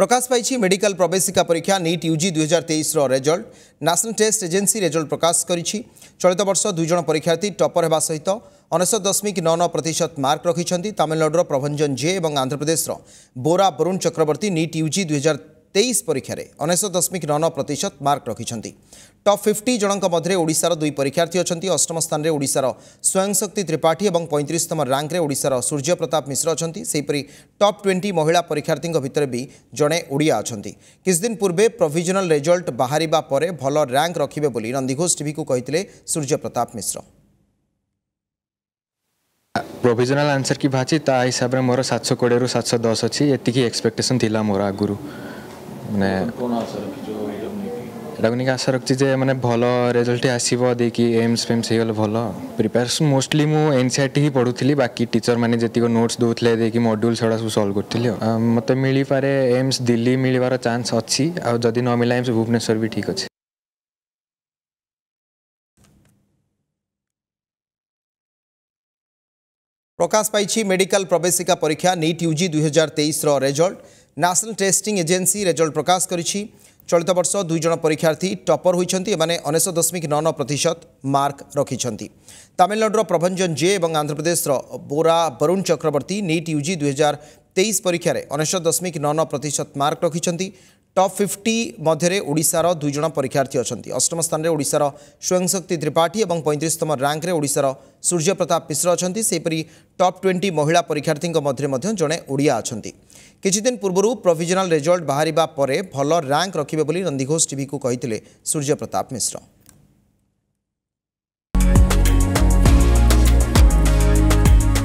প্রকাশ পাইছে মেডিকাল প্রবেশিকা পরীক্ষা নিট ইউজি দুই হাজার তেইশর result national test agency result প্রকাশ করেছে চলিত বর্ষ দুইজন পরীক্ষার্থী টপর হওয়া সহিত অনেশত দশমিক নন প্রত মার্ক রাখি তামিলনাড়ুর প্রভঞ্জন জে এবং আন্ধ্রপ্রদেশর বোরা বরুণ চক্রবর্তী নিট ইউজি দুই হাজার তেইশ পরীক্ষার অনেশ দশমিক নন প্রত মার্ক রকিছেন টপ ফিফটি জনক মধ্যে ওড়শার দুই পরীক্ষার্থী অনেক অষ্টম স্থানে ওড়শার স্বয়ংশক্তি ত্রিপাঠী এবং পঁয়ত্রিশতম র্যাঙ্করে ওড়শার সূর্য প্রতাপ মিশ্র অনেক সেইপরি টপ টোয়েন্টি মহিলা পরীক্ষার্থী ভিতরে বি জনে ওড়িয়া অনেক কিছুদিন পূর্বে প্রভিজনাল রেজল্ট বাহারা পরে ভাল র্যাঙ্ক রখবে বলে নন্দীঘোষ টিভি কে Surya Pratap Mishra provisional answer key भाची ता हिसाब से मोर सात सौ कोड़े सात सौ दस अच्छी ये एक्सपेक्टेसन थी मोर आगुरी ମାନେ ଏଟାକୁ ନେଇକି ଆଶା ରଖିଛି ଯେ ମାନେ ଭଲ ରେଜଲ୍ଟ ଆସିବ ଦେଇକି ଏମ୍ସ ଫେମ୍ସ ହେଇଗଲେ ଭଲ ପ୍ରିପାରେସନ୍ ମୋଷ୍ଟଲି ମୁଁ ଏନ୍ ସି ଆର୍ ଟି ହିଁ ପଢ଼ୁଥିଲି ବାକି ଟିଚର୍ମାନେ ଯେତିକି ନୋଟ୍ସ ଦେଉଥିଲେ ଦେଇକି ମଡ୍ୟୁଲ୍ ସେଗୁଡ଼ା ସବୁ ସଲ୍ଭ କରୁଥିଲି ଆଉ ମୋତେ ମିଳିପାରେ ଏମ୍ସ ଦିଲ୍ଲୀ ମିଳିବାର ଚାନ୍ସ ଅଛି ଆଉ ଯଦି ନ ମିଳିଲା ଏମ୍ସ ଭୁବନେଶ୍ୱର ବି ଠିକ୍ ଅଛି ପ୍ରକାଶ ପାଇଛି ମେଡିକାଲ ପ୍ରବେଶିକା ପରୀକ୍ଷା ନିଟ୍ ୟୁଜି ଦୁଇହଜାର ତେଇଶର result national testing agency result প্রকাশ করেছি চলিত বর্ষ দুইজন পরীক্ষার্থী টপর হয়েছেন এমানে অনেশ দশমিক নন প্রতিশত মার্ক রক্ষিছেন তামিলনাড়ুর প্রভঞ্জন জে এবং আন্ধ্রপ্রদেশর বোরা বরুণ চক্রবর্তী নিট ইউজি দুই হাজার তেইশ পরীক্ষায় অনেশ দশমিক নন প্রতিশত মার্ক রক্ষিছেন টপ ফিফটি মধ্যে ওড়শার দুইজন পরীক্ষার্থী অনেক অষ্টম স্থানের ওড়শার স্বয়ংশক্তি ত্রিপাঠী এবং পঁয়ত্রিশতম র্যাঙ্করে ওড়শার সূর্য প্রতাপ মিশ্র অনেক সেইপরি টপ টোয়েন্টি মহিলা পরীক্ষার্থী মধ্যে জনে ওড়িয়া অনেক किद पूर्व प्रोजनाल रेजल्ट बाहर पर भल रैंक रखे नंदीघोष टी को सूर्य प्रताप मिश्रा